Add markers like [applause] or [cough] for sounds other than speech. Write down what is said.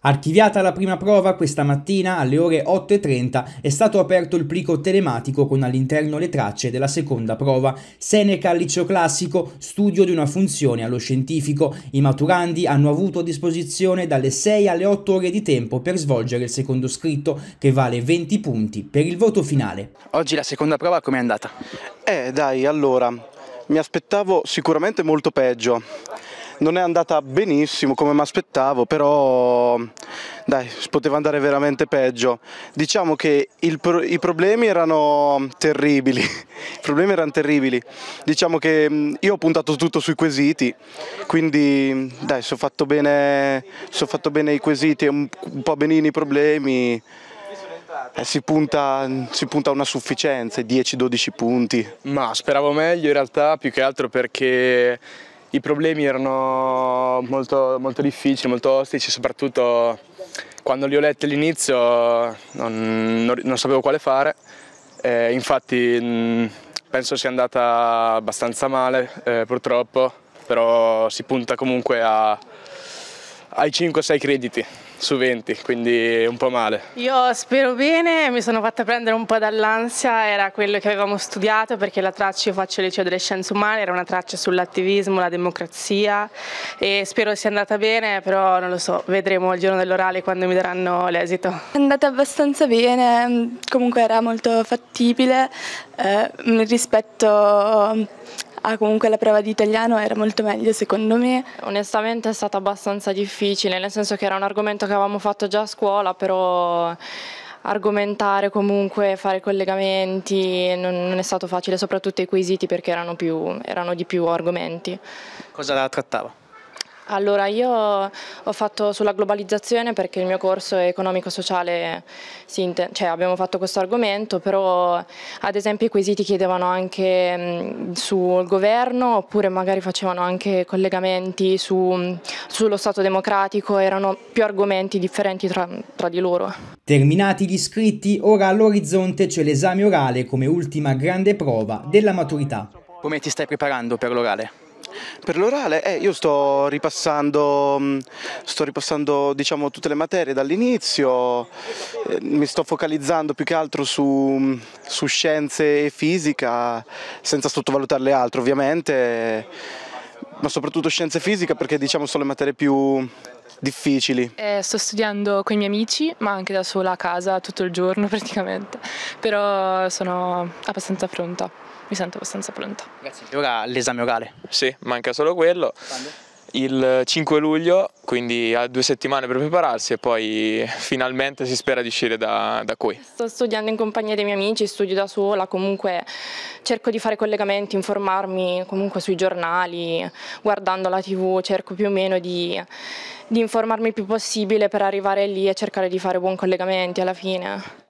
Archiviata la prima prova, questa mattina alle ore 8.30 è stato aperto il plico telematico con all'interno le tracce della seconda prova. Seneca al liceo classico, studio di una funzione allo scientifico. I maturandi hanno avuto a disposizione dalle 6 alle 8 ore di tempo per svolgere il secondo scritto, che vale 20 punti per il voto finale. Oggi la seconda prova com'è andata? Eh dai, allora, mi aspettavo sicuramente molto peggio non è andata benissimo come mi aspettavo, però dai, poteva andare veramente peggio. Diciamo che il, i problemi erano terribili, [laughs] i problemi erano terribili. Diciamo che io ho puntato tutto sui quesiti, quindi dai, se ho fatto bene, so fatto bene i quesiti e un, un po' benini i problemi. Eh, si, punta, si, punta, a una sufficienza, 10-12 punti. Ma speravo meglio in realtà, più che altro perché i problemi erano molto, molto difficili, molto ostici, soprattutto quando li ho letti all'inizio non, non, non, sapevo quale fare, eh, infatti mm, penso sia andata abbastanza male eh, purtroppo, però si punta comunque a, hai 5-6 crediti su 20, quindi un po' male. Io spero bene, mi sono fatta prendere un po' dall'ansia, era quello che avevamo studiato perché la traccia io faccio liceo delle scienze umane, era una traccia sull'attivismo, la democrazia e spero sia andata bene, però non lo so, vedremo il giorno dell'orale quando mi daranno l'esito. È andata abbastanza bene, comunque era molto fattibile eh, rispetto Ah, comunque la prova di italiano era molto meglio secondo me. Onestamente è stata abbastanza difficile, nel senso che era un argomento che avevamo fatto già a scuola, però argomentare comunque, fare collegamenti, non, non è stato facile, soprattutto i quesiti perché erano, più, erano di più argomenti. Cosa la trattava? Allora io ho fatto sulla globalizzazione perché il mio corso è economico-sociale, cioè abbiamo fatto questo argomento, però ad esempio i quesiti chiedevano anche mhmm, sul governo oppure magari facevano anche collegamenti su, mhmm, sullo Stato democratico, erano più argomenti differenti tra, tra di loro. Terminati gli iscritti, ora all'orizzonte c'è l'esame orale come ultima grande prova della maturità. Come ti stai preparando per l'orale? Per l'orale eh, io sto ripassando, mm, sto ripassando diciamo, tutte le materie dall'inizio, eh, mi sto focalizzando più che altro su, mm, su, scienze e fisica, senza sottovalutare le altre ovviamente, ma soprattutto scienze e fisica perché diciamo, sono le materie più difficili? Eh, sto studiando con i miei amici, ma anche da sola a casa tutto il giorno [laughs] praticamente, però sono abbastanza pronta, mi sento abbastanza pronta. Grazie. Ora l'esame orale? Sì, manca solo quello. Quando? il 5 luglio, quindi ha due settimane per prepararsi e poi finalmente si spera di uscire da, da, qui. Sto studiando in compagnia dei miei amici, studio da sola, comunque cerco di fare collegamenti, informarmi comunque sui giornali, guardando la tv, cerco più o meno di, di informarmi il più possibile per arrivare lì e cercare di fare buoni collegamenti alla fine.